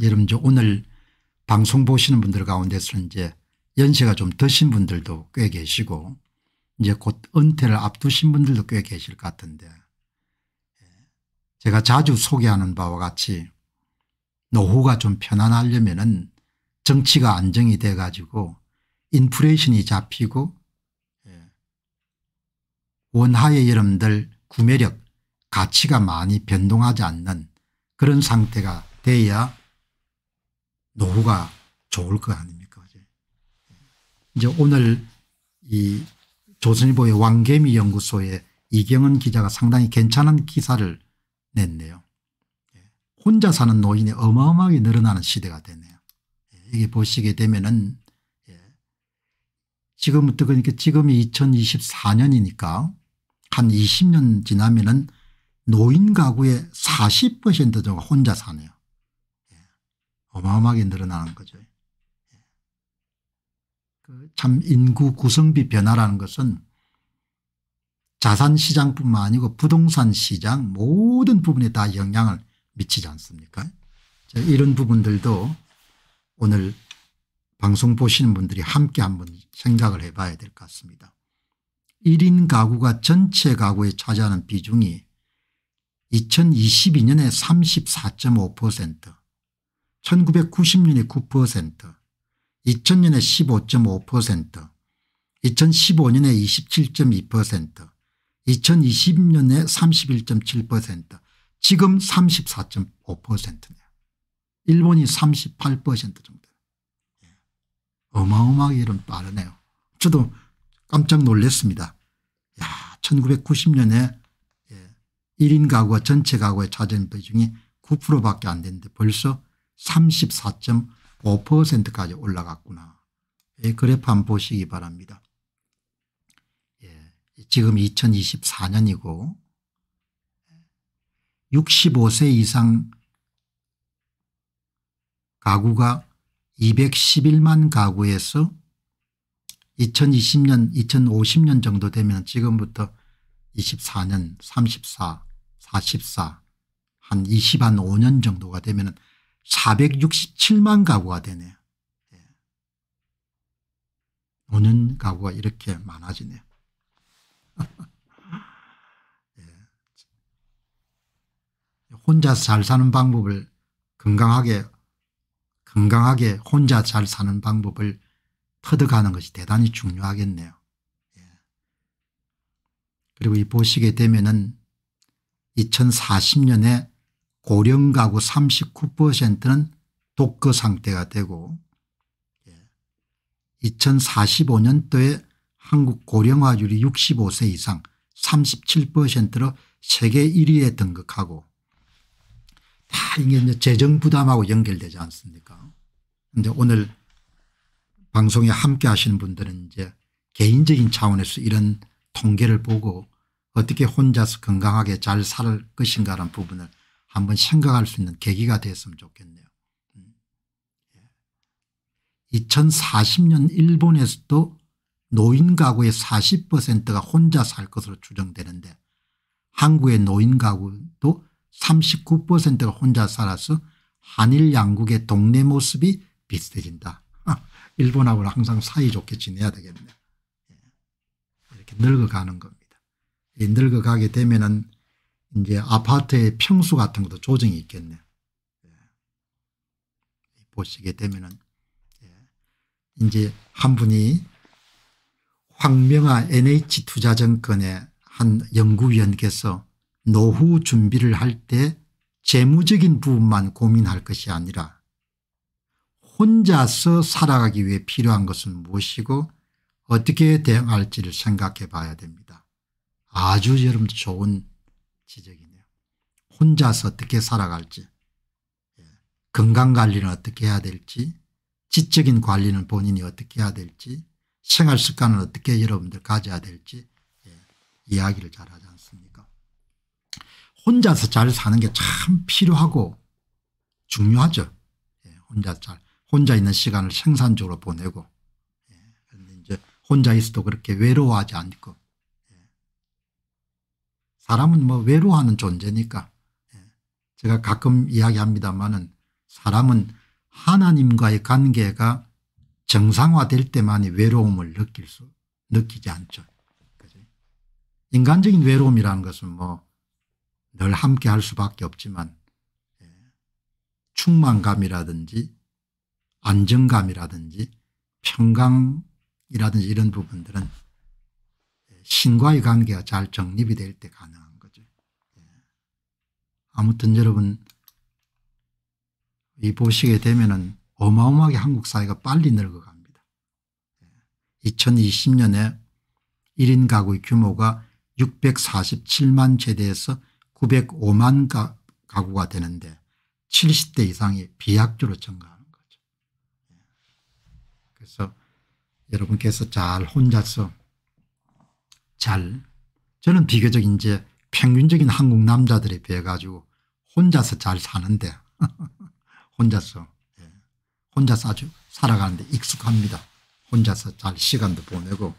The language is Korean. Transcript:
여러분 저 오늘 방송 보시는 분들 가운데서는 이제 연세가 좀 드신 분들도 꽤 계시고 이제 곧 은퇴를 앞두신 분들도 꽤 계실 것 같은데 예. 제가 자주 소개하는 바와 같이 노후가 좀 편안하려면 은 정치가 안정이 돼 가지고 인플레이션이 잡히고 예. 원하의 여러분들 구매력 가치가 많이 변동하지 않는 그런 상태가 돼야 노후가 좋을 거 아닙니까? 이제 오늘 이 조선일보의 왕개미 연구소에 이경은 기자가 상당히 괜찮은 기사를 냈네요. 예. 혼자 사는 노인이 어마어마하게 늘어나는 시대가 되네요. 예. 이게 보시게 되면은 예. 지금부터 그러니까 지금이 2024년이니까 한 20년 지나면은 노인 가구의 40% 정도 혼자 사네요. 어마어마하게 늘어나는 거죠. 예. 그 참 인구 구성비 변화라는 것은 자산시장뿐만 아니고 부동산 시장 모든 부분에 다 영향을 미치지 않습니까 이런 부분들도 오늘 방송 보시는 분들이 함께 한번 생각을 해봐야 될 것 같습니다. 1인 가구가 전체 가구에 차지하는 비중이 2022년에 34.5% 1990년에 9% 2000년에 15.5% 2015년에 27.2% 2020년에 31.7% 지금 34.5%네요. 일본이 38% 정도. 예. 어마어마하게 이런 빠르네요. 저도 깜짝 놀랐습니다. 야, 1990년에 1인 예, 가구와 전체 가구의 자전 비중이 9%밖에 안됐는데 벌써 34.5%까지 올라갔구나. 예, 그래프 한번 보시기 바랍니다. 예, 지금 2024년이고 65세 이상 가구가 211만 가구에서 2020년 2050년 정도 되면 지금부터 24년 34 44한 20한 5년 정도가 되면 467만 가구가 되네요. 노년 예. 가구가 이렇게 많아지네요. 예. 혼자 잘 사는 방법을 건강하게 건강하게 혼자 잘 사는 방법을 터득하는 것이 대단히 중요하겠네요. 예. 그리고 이 보시게 되면은 2040년에 고령 가구 39%는 독거 상태가 되고 2045년도에 예, 한국 고령화율이 65세 이상 37%로 세계 1위에 등극하고 다 이게 이제 재정 부담하고 연결되지 않습니까 그런데 오늘 방송에 함께 하시는 분들은 이제 개인적인 차원에서 이런 통계를 보고 어떻게 혼자서 건강하게 잘 살 것인가라는 부분을 한번 생각할 수 있는 계기가 됐으면 좋겠네요. 2040년 음. 예. 일본에서도 노인 가구의 40%가 혼자 살 것으로 추정되는데 한국의 노인 가구도 39%가 혼자 살아서 한일 양국의 동네 모습이 비슷해진다. 아, 일본하고는 항상 사이좋게 지내야 되겠네. 예. 이렇게 늙어가는 겁니다. 늙어가게 되면은 이제 아파트의 평수 같은 것도 조정이 있겠네. 예. 보시게 되면은 예. 이제 한 분이 황명아 NH투자증권의 한 연구위원께서 노후 준비를 할 때 재무적인 부분만 고민할 것이 아니라 혼자서 살아가기 위해 필요한 것은 무엇이고 어떻게 대응할지를 생각해 봐야 됩니다. 아주 여러분 좋은 지적이네요. 혼자서 어떻게 살아갈지 예, 건강관리는 어떻게 해야 될지 지적인 관리는 본인이 어떻게 해야 될지 생활습관은 어떻게 여러분들 가져야 될지 예, 이야기를 잘 하지 않습니까 혼자서 잘 사는 게 참 필요하고 중요하죠. 예, 혼자 잘 혼자 있는 시간을 생산적으로 보내고 그런데 이제 혼자 있어도 그렇게 외로워하지 않고 사람은 뭐 외로워하는 존재니까 예. 제가 가끔 이야기합니다마는 사람은 하나님과의 관계가 정상화될 때만이 외로움을 느낄 수 느끼지 않죠. 그치? 인간적인 외로움이라는 것은 뭐 늘 함께 할 수밖에 없지만 예. 충만감이라든지 안정감이라든지 평강이라든지 이런 부분들은 신과의 관계가 잘 정립이 될 때 가능한 거죠. 예. 아무튼 여러분 이 보시게 되면은 어마어마하게 한국 사회가 빨리 늙어갑니다. 2020년에 예. 1인 가구의 규모가 647만 세대에서 905만 가, 가구가 되는데 70대 이상이 비약주로 증가하는 거죠. 예. 그래서 여러분께서 잘 혼자서 잘 저는 비교적 이제 평균적인 한국 남자들에 비해 가지고 혼자서 잘 사는데 혼자서 예, 혼자서 아주 살아가는데 익숙합니다. 혼자서 잘 시간도 보내고